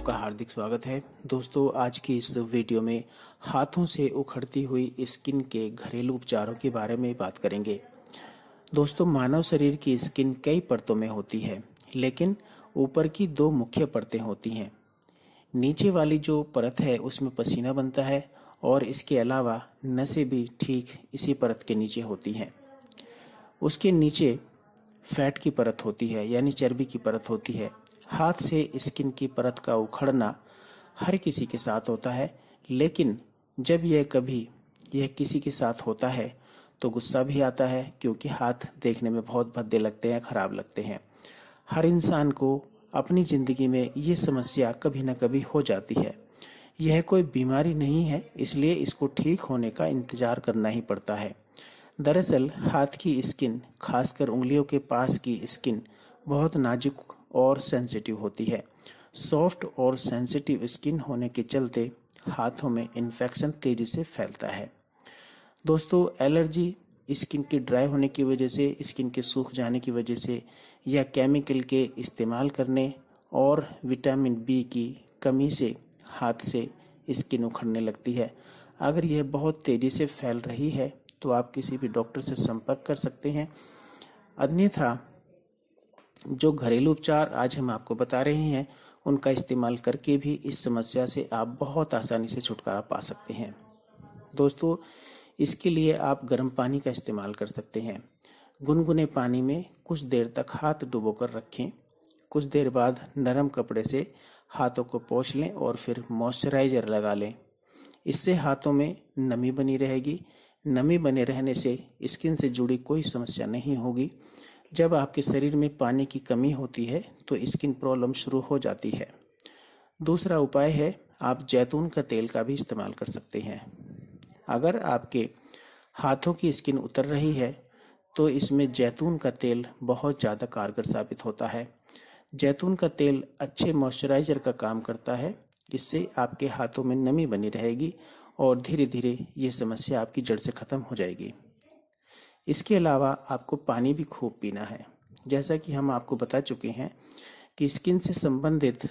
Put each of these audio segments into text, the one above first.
आपका हार्दिक स्वागत है दोस्तों आज की इस वीडियो में हाथों से उखड़ती हुई स्किन के घरेलू उपचारों के बारे में बात करेंगे दोस्तों मानव शरीर की स्किन कई परतों में होती है लेकिन ऊपर की दो मुख्य परतें होती हैं नीचे वाली जो परत है उसमें पसीना बनता है और इसके अलावा नसें भी ठीक इसी परत के नीचे होती हैं उसके नीचे फैट की परत होती है यानी चर्बी की परत होती है हाथ से स्किन की परत का उखड़ना हर किसी के साथ होता है लेकिन जब यह कभी यह किसी के साथ होता है तो गुस्सा भी आता है क्योंकि हाथ देखने में बहुत भद्दे लगते हैं खराब लगते हैं हर इंसान को अपनी ज़िंदगी में ये समस्या कभी ना कभी हो जाती है यह कोई बीमारी नहीं है इसलिए इसको ठीक होने का इंतज़ार करना ही पड़ता है दरअसल हाथ की स्किन खासकर उंगलियों के पास की स्किन बहुत नाजुक और सेंसिटिव होती है सॉफ्ट और सेंसिटिव स्किन होने के चलते हाथों में इन्फेक्शन तेज़ी से फैलता है दोस्तों एलर्जी स्किन के ड्राई होने की वजह से स्किन के सूख जाने की वजह से या केमिकल के इस्तेमाल करने और विटामिन बी की कमी से हाथ से स्किन उखड़ने लगती है अगर यह बहुत तेज़ी से फैल रही है तो आप किसी भी डॉक्टर से संपर्क कर सकते हैं अन्यथा जो घरेलू उपचार आज हम आपको बता रहे हैं उनका इस्तेमाल करके भी इस समस्या से आप बहुत आसानी से छुटकारा पा सकते हैं दोस्तों इसके लिए आप गर्म पानी का इस्तेमाल कर सकते हैं गुनगुने पानी में कुछ देर तक हाथ डुबो रखें कुछ देर बाद नरम कपड़े से हाथों को पोछ लें और फिर मॉइस्चराइजर लगा लें इससे हाथों में नमी बनी रहेगी नमी बने रहने से स्किन से जुड़ी कोई समस्या नहीं होगी जब आपके शरीर में पानी की कमी होती है तो स्किन प्रॉब्लम शुरू हो जाती है दूसरा उपाय है आप जैतून का तेल का भी इस्तेमाल कर सकते हैं अगर आपके हाथों की स्किन उतर रही है तो इसमें जैतून का तेल बहुत ज़्यादा कारगर साबित होता है जैतून का तेल अच्छे मॉइस्चराइजर का काम करता है इससे आपके हाथों में नमी बनी रहेगी और धीरे धीरे ये समस्या आपकी जड़ से ख़त्म हो जाएगी इसके अलावा आपको पानी भी खूब पीना है जैसा कि हम आपको बता चुके हैं कि स्किन से संबंधित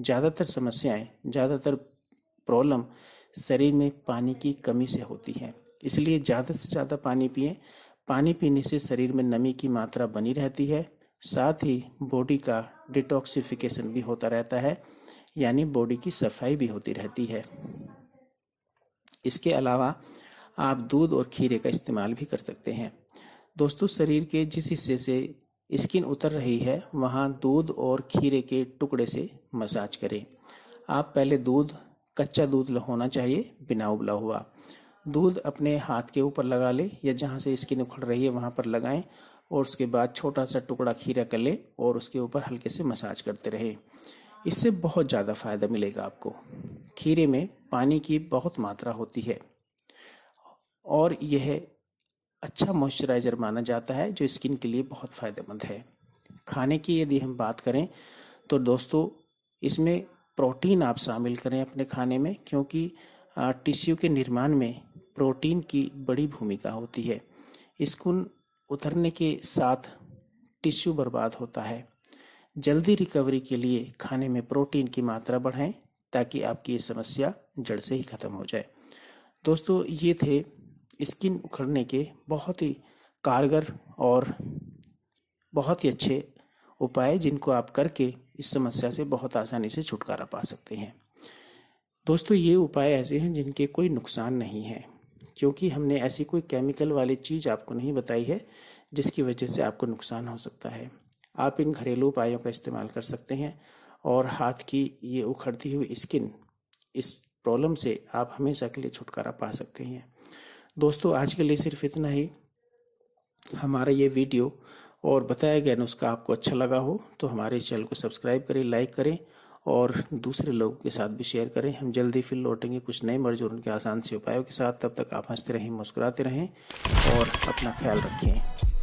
ज़्यादातर समस्याएं ज़्यादातर प्रॉब्लम शरीर में पानी की कमी से होती है इसलिए ज़्यादा से ज़्यादा पानी पिए पानी पीने से शरीर में नमी की मात्रा बनी रहती है साथ ही बॉडी का डिटॉक्सिफिकेशन भी होता रहता है यानी बॉडी की सफाई भी होती रहती है इसके अलावा आप दूध और खीरे का इस्तेमाल भी कर सकते हैं दोस्तों शरीर के जिस हिस्से से स्किन उतर रही है वहाँ दूध और खीरे के टुकड़े से मसाज करें आप पहले दूध कच्चा दूध होना चाहिए बिना उबला हुआ दूध अपने हाथ के ऊपर लगा ले या जहाँ से स्किन उखड़ रही है वहाँ पर लगाएं और उसके बाद छोटा सा टुकड़ा खीरा कर लें और उसके ऊपर हल्के से मसाज करते रहें इससे बहुत ज़्यादा फायदा मिलेगा आपको खीरे में पानी की बहुत मात्रा होती है और यह अच्छा मॉइस्चराइज़र माना जाता है जो स्किन के लिए बहुत फ़ायदेमंद है खाने की यदि हम बात करें तो दोस्तों इसमें प्रोटीन आप शामिल करें अपने खाने में क्योंकि टिश्यू के निर्माण में प्रोटीन की बड़ी भूमिका होती है स्किन उतरने के साथ टिश्यू बर्बाद होता है जल्दी रिकवरी के लिए खाने में प्रोटीन की मात्रा बढ़ाएं ताकि आपकी ये समस्या जड़ से ही ख़त्म हो जाए दोस्तों ये थे स्किन उखड़ने के बहुत ही कारगर और बहुत ही अच्छे उपाय जिनको आप करके इस समस्या से बहुत आसानी से छुटकारा पा सकते हैं दोस्तों ये उपाय ऐसे हैं जिनके कोई नुकसान नहीं है क्योंकि हमने ऐसी कोई केमिकल वाली चीज़ आपको नहीं बताई है जिसकी वजह से आपको नुकसान हो सकता है आप इन घरेलू उपायों का इस्तेमाल कर सकते हैं और हाथ की ये उखड़ती हुई स्किन इस प्रॉब्लम से आप हमेशा के लिए छुटकारा पा सकते हैं दोस्तों आज के लिए सिर्फ इतना ही हमारा ये वीडियो और बताया गया नुस्खा आपको अच्छा लगा हो तो हमारे चैनल को सब्सक्राइब करें लाइक करें और दूसरे लोगों के साथ भी शेयर करें हम जल्दी फिर लौटेंगे कुछ नए मर्ज और उनके आसान से उपायों के साथ तब तक आप हंसते रहें मुस्कुराते रहें और अपना ख्याल रखें